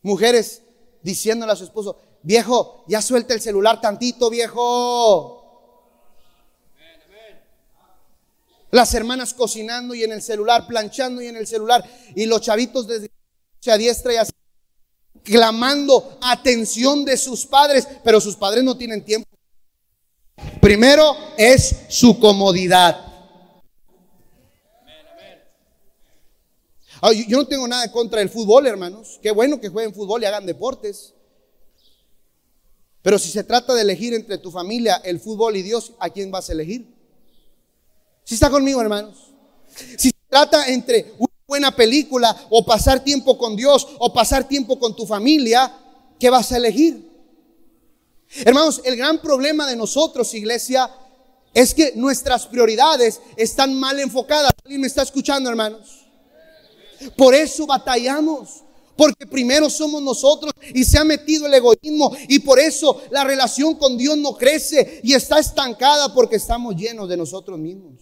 Mujeres diciéndole a su esposo, viejo, ya suelta el celular tantito, viejo. Las hermanas cocinando y en el celular, planchando y en el celular, y los chavitos desde a diestra y así, clamando atención de sus padres, pero sus padres no tienen tiempo. Primero es su comodidad. Ah, yo no tengo nada contra el fútbol, hermanos. Qué bueno que jueguen fútbol y hagan deportes. Pero si se trata de elegir entre tu familia, el fútbol y Dios, ¿a quién vas a elegir? Si está conmigo, hermanos. Si se trata entre una buena película o pasar tiempo con Dios o pasar tiempo con tu familia, ¿qué vas a elegir? Hermanos, el gran problema de nosotros, iglesia, es que nuestras prioridades están mal enfocadas. ¿Alguien me está escuchando, hermanos? Por eso batallamos. Porque primero somos nosotros y se ha metido el egoísmo y por eso la relación con Dios no crece y está estancada porque estamos llenos de nosotros mismos.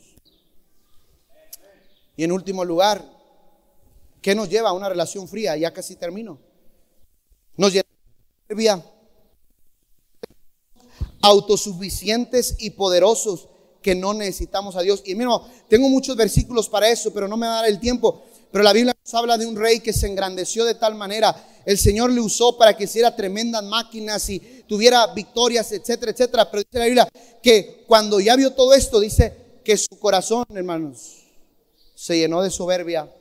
Y en último lugar, ¿qué nos lleva a una relación fría? Ya casi termino. Nos lleva a una autosuficientes y poderosos que no necesitamos a Dios. Y mira, tengo muchos versículos para eso, pero no me va a dar el tiempo. Pero la Biblia nos habla de un rey que se engrandeció de tal manera. El Señor le usó para que hiciera tremendas máquinas y tuviera victorias, etcétera, etcétera. Pero dice la Biblia que cuando ya vio todo esto, dice que su corazón, hermanos, se llenó de soberbia.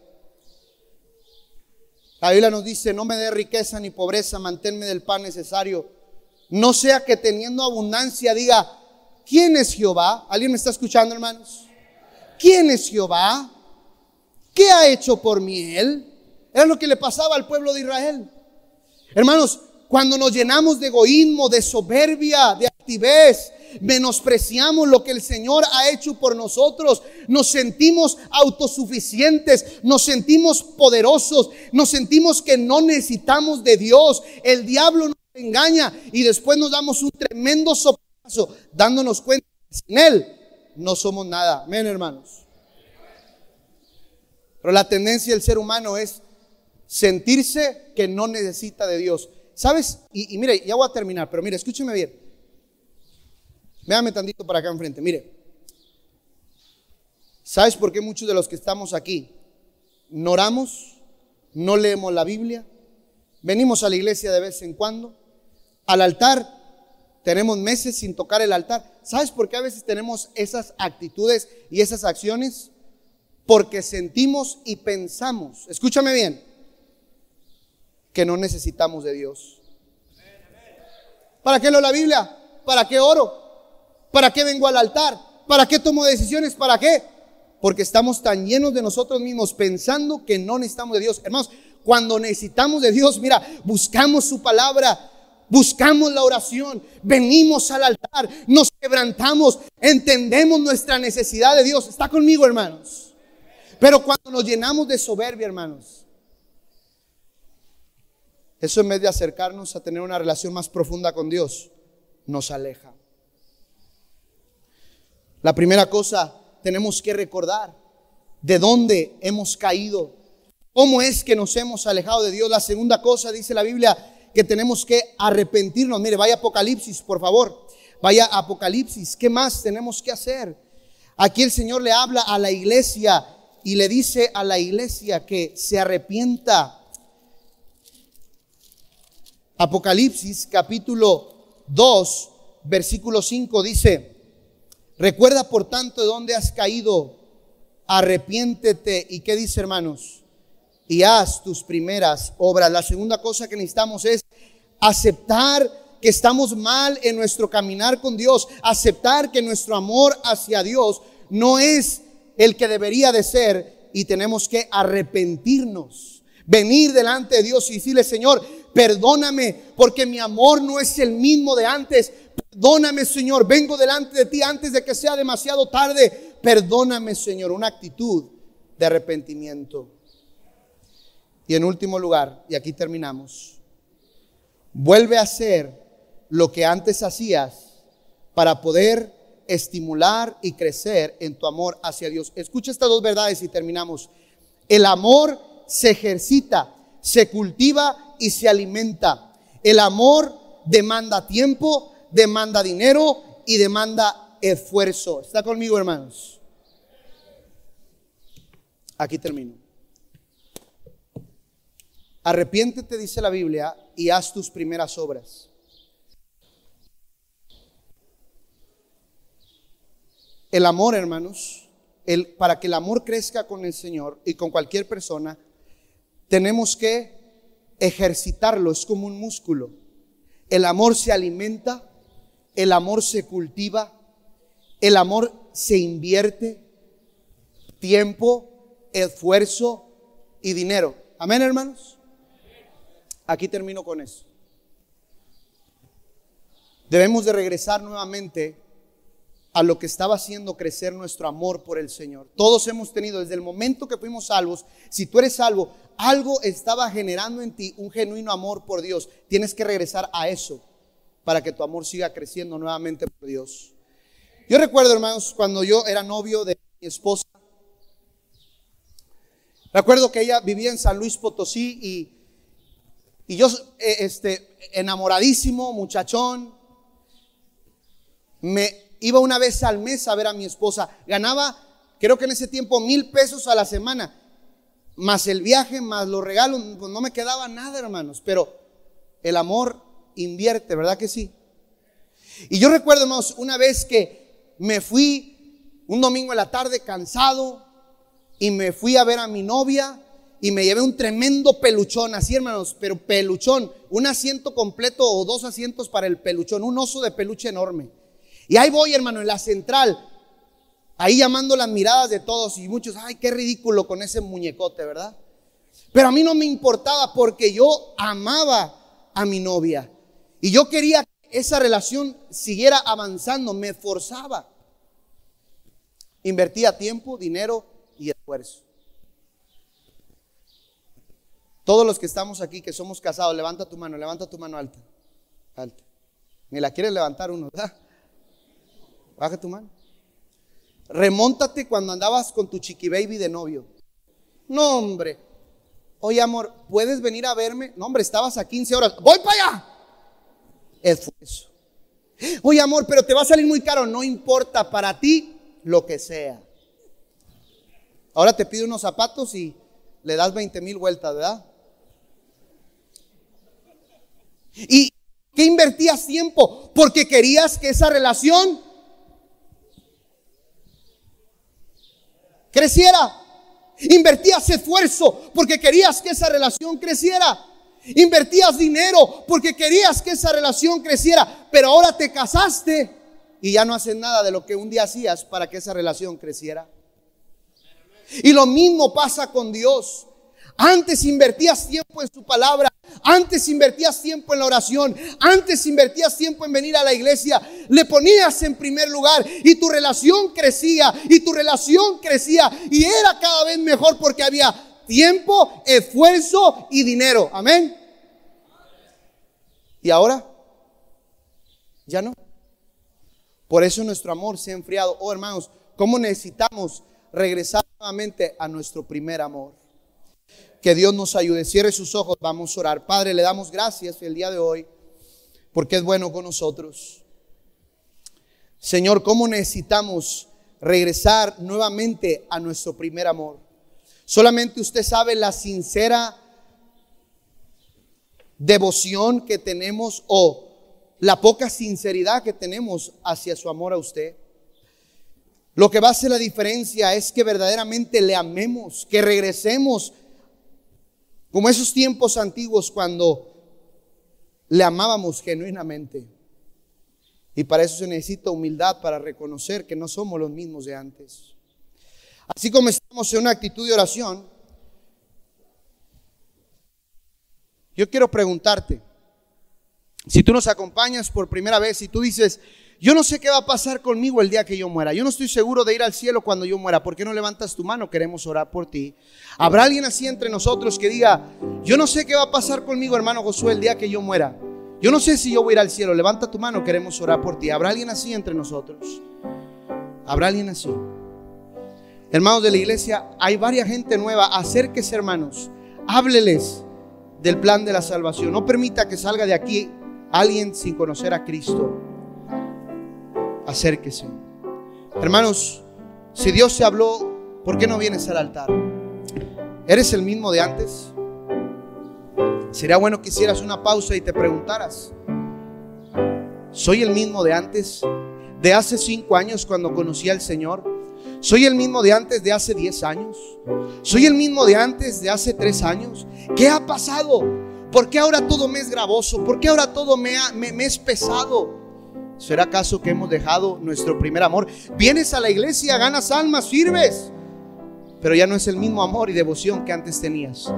La Biblia nos dice, no me dé riqueza ni pobreza, manténme del pan necesario. No sea que teniendo abundancia diga, ¿quién es Jehová? ¿Alguien me está escuchando, hermanos? ¿Quién es Jehová? ¿Qué ha hecho por mí Él? Era lo que le pasaba al pueblo de Israel. Hermanos, cuando nos llenamos de egoísmo, de soberbia, de altivez, menospreciamos lo que el Señor ha hecho por nosotros, nos sentimos autosuficientes, nos sentimos poderosos, nos sentimos que no necesitamos de Dios, el diablo nos engaña y después nos damos un tremendo sopazo dándonos cuenta que sin Él no somos nada. Amén, hermanos. Pero la tendencia del ser humano es sentirse que no necesita de Dios. ¿Sabes? Y, mire, ya voy a terminar, pero mire, escúcheme bien. Véame tantito para acá enfrente, mire. ¿Sabes por qué muchos de los que estamos aquí no oramos, no leemos la Biblia, venimos a la iglesia de vez en cuando, al altar tenemos meses sin tocar el altar. ¿Sabes por qué a veces tenemos esas actitudes y esas acciones? porque sentimos y pensamos, escúchame bien, que no necesitamos de Dios. ¿Para qué leo la Biblia? ¿Para qué oro? ¿Para qué vengo al altar? ¿Para qué tomo decisiones? ¿Para qué? Porque estamos tan llenos de nosotros mismos pensando que no necesitamos de Dios. Hermanos, cuando necesitamos de Dios, mira, buscamos su palabra, buscamos la oración, venimos al altar, nos quebrantamos, entendemos nuestra necesidad de Dios. Está conmigo, hermanos. Pero cuando nos llenamos de soberbia, hermanos, eso en vez de acercarnos a tener una relación más profunda con Dios, nos aleja. La primera cosa tenemos que recordar de dónde hemos caído, cómo es que nos hemos alejado de Dios. La segunda cosa dice la Biblia que tenemos que arrepentirnos. Mire, vaya Apocalipsis, por favor. Vaya Apocalipsis. ¿Qué más tenemos que hacer? Aquí el Señor le habla a la iglesia y le dice a la iglesia que se arrepienta. Apocalipsis capítulo 2, versículo 5 dice, recuerda por tanto de dónde has caído, arrepiéntete. ¿Y qué dice hermanos? Y haz tus primeras obras. La segunda cosa que necesitamos es aceptar que estamos mal en nuestro caminar con Dios, aceptar que nuestro amor hacia Dios no es el que debería de ser y tenemos que arrepentirnos, venir delante de Dios y decirle, Señor, perdóname porque mi amor no es el mismo de antes. Perdóname, Señor, vengo delante de ti antes de que sea demasiado tarde. Perdóname, Señor, una actitud de arrepentimiento. Y en último lugar, y aquí terminamos, vuelve a hacer lo que antes hacías para poder estimular y crecer en tu amor hacia Dios. Escucha estas dos verdades y terminamos. El amor se ejercita, se cultiva y se alimenta. El amor demanda tiempo, demanda dinero y demanda esfuerzo. ¿Está conmigo, hermanos? Aquí termino. Arrepiéntete, dice la Biblia, y haz tus primeras obras. El amor, hermanos, el, para que el amor crezca con el Señor y con cualquier persona, tenemos que ejercitarlo, es como un músculo. El amor se alimenta, el amor se cultiva, el amor se invierte, tiempo, esfuerzo y dinero. Amén, hermanos. Aquí termino con eso. Debemos de regresar nuevamente a lo que estaba haciendo crecer nuestro amor por el Señor. Todos hemos tenido, desde el momento que fuimos salvos, si tú eres salvo, algo estaba generando en ti un genuino amor por Dios. Tienes que regresar a eso para que tu amor siga creciendo nuevamente por Dios. Yo recuerdo, hermanos, cuando yo era novio de mi esposa, recuerdo que ella vivía en San Luis Potosí y, y yo, eh, este, enamoradísimo, muchachón, me Iba una vez al mes a ver a mi esposa. Ganaba, creo que en ese tiempo, mil pesos a la semana. Más el viaje, más los regalos. Pues no me quedaba nada, hermanos. Pero el amor invierte, ¿verdad que sí? Y yo recuerdo, hermanos, una vez que me fui un domingo en la tarde cansado y me fui a ver a mi novia y me llevé un tremendo peluchón, así hermanos, pero peluchón, un asiento completo o dos asientos para el peluchón, un oso de peluche enorme. Y ahí voy, hermano, en la central, ahí llamando las miradas de todos y muchos, ay, qué ridículo con ese muñecote, ¿verdad? Pero a mí no me importaba porque yo amaba a mi novia y yo quería que esa relación siguiera avanzando, me forzaba. Invertía tiempo, dinero y esfuerzo. Todos los que estamos aquí, que somos casados, levanta tu mano, levanta tu mano alta. Alta. Me la quieres levantar uno, ¿verdad? Baja tu mano. Remóntate cuando andabas con tu chiqui baby de novio. No, hombre. Oye, amor, ¿puedes venir a verme? No, hombre, estabas a 15 horas. ¡Voy para allá! Esfuerzo. Oye, amor, pero te va a salir muy caro. No importa para ti lo que sea. Ahora te pide unos zapatos y le das 20 mil vueltas, ¿verdad? ¿Y qué invertías tiempo? Porque querías que esa relación creciera. Invertías esfuerzo porque querías que esa relación creciera. Invertías dinero porque querías que esa relación creciera. Pero ahora te casaste y ya no haces nada de lo que un día hacías para que esa relación creciera. Y lo mismo pasa con Dios. Antes invertías tiempo en su palabra, antes invertías tiempo en la oración, antes invertías tiempo en venir a la iglesia, le ponías en primer lugar y tu relación crecía y tu relación crecía y era cada vez mejor porque había tiempo, esfuerzo y dinero. Amén. ¿Y ahora? Ya no. Por eso nuestro amor se ha enfriado. Oh hermanos, ¿cómo necesitamos regresar nuevamente a nuestro primer amor? Que Dios nos ayude. Cierre sus ojos, vamos a orar. Padre, le damos gracias el día de hoy porque es bueno con nosotros. Señor, ¿cómo necesitamos regresar nuevamente a nuestro primer amor? Solamente usted sabe la sincera devoción que tenemos o la poca sinceridad que tenemos hacia su amor a usted. Lo que va a hacer la diferencia es que verdaderamente le amemos, que regresemos como esos tiempos antiguos cuando le amábamos genuinamente. Y para eso se necesita humildad para reconocer que no somos los mismos de antes. Así comenzamos en una actitud de oración, yo quiero preguntarte, si tú nos acompañas por primera vez y si tú dices, yo no sé qué va a pasar conmigo el día que yo muera. Yo no estoy seguro de ir al cielo cuando yo muera. ¿Por qué no levantas tu mano? Queremos orar por ti. ¿Habrá alguien así entre nosotros que diga, yo no sé qué va a pasar conmigo, hermano Josué, el día que yo muera? Yo no sé si yo voy a ir al cielo. Levanta tu mano, queremos orar por ti. ¿Habrá alguien así entre nosotros? ¿Habrá alguien así? Hermanos de la iglesia, hay varias gente nueva. Acérquese, hermanos. Hábleles del plan de la salvación. No permita que salga de aquí alguien sin conocer a Cristo acérquese. Hermanos, si Dios se habló, ¿por qué no vienes al altar? ¿Eres el mismo de antes? Sería bueno que hicieras una pausa y te preguntaras, ¿soy el mismo de antes? ¿De hace cinco años cuando conocí al Señor? ¿Soy el mismo de antes de hace diez años? ¿Soy el mismo de antes de hace tres años? ¿Qué ha pasado? ¿Por qué ahora todo me es gravoso? ¿Por qué ahora todo me, me, me es pesado? ¿Será acaso que hemos dejado nuestro primer amor? Vienes a la iglesia, ganas almas, sirves, pero ya no es el mismo amor y devoción que antes tenías.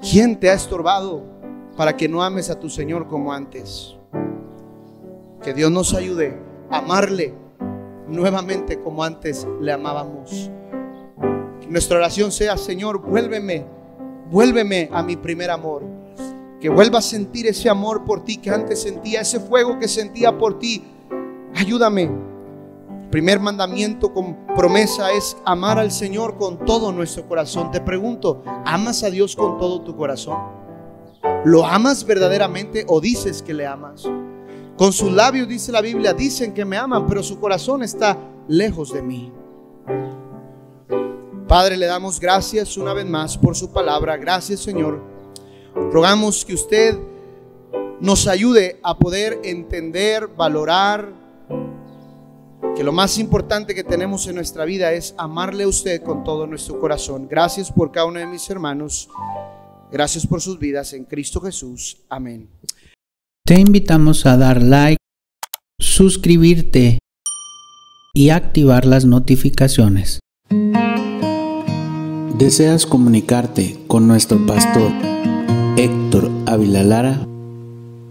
¿Quién te ha estorbado para que no ames a tu Señor como antes? Que Dios nos ayude a amarle nuevamente como antes le amábamos. nuestra oración sea, Señor, vuélveme, vuélveme a mi primer amor que vuelva a sentir ese amor por ti que antes sentía, ese fuego que sentía por ti. Ayúdame. primer mandamiento con promesa es amar al Señor con todo nuestro corazón. Te pregunto, ¿amas a Dios con todo tu corazón? ¿Lo amas verdaderamente o dices que le amas? Con sus labios, dice la Biblia, dicen que me aman, pero su corazón está lejos de mí. Padre, le damos gracias una vez más por su palabra. Gracias, Señor Rogamos que usted nos ayude a poder entender, valorar, que lo más importante que tenemos en nuestra vida es amarle a usted con todo nuestro corazón. Gracias por cada uno de mis hermanos. Gracias por sus vidas en Cristo Jesús. Amén. Te invitamos a dar like, suscribirte y activar las notificaciones. ¿Deseas comunicarte con nuestro pastor? Héctor Ávila Lara,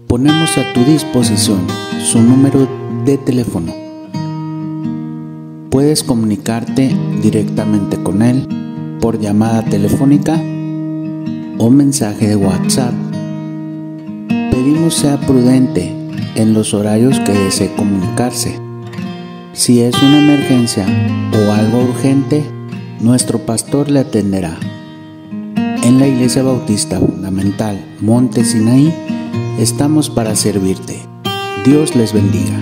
ponemos a tu disposición su número de teléfono. Puedes comunicarte directamente con él por llamada telefónica o mensaje de WhatsApp. Pedimos sea prudente en los horarios que desee comunicarse. Si es una emergencia o algo urgente, nuestro pastor le atenderá. En la Iglesia Bautista Fundamental Monte Sinaí estamos para servirte. Dios les bendiga.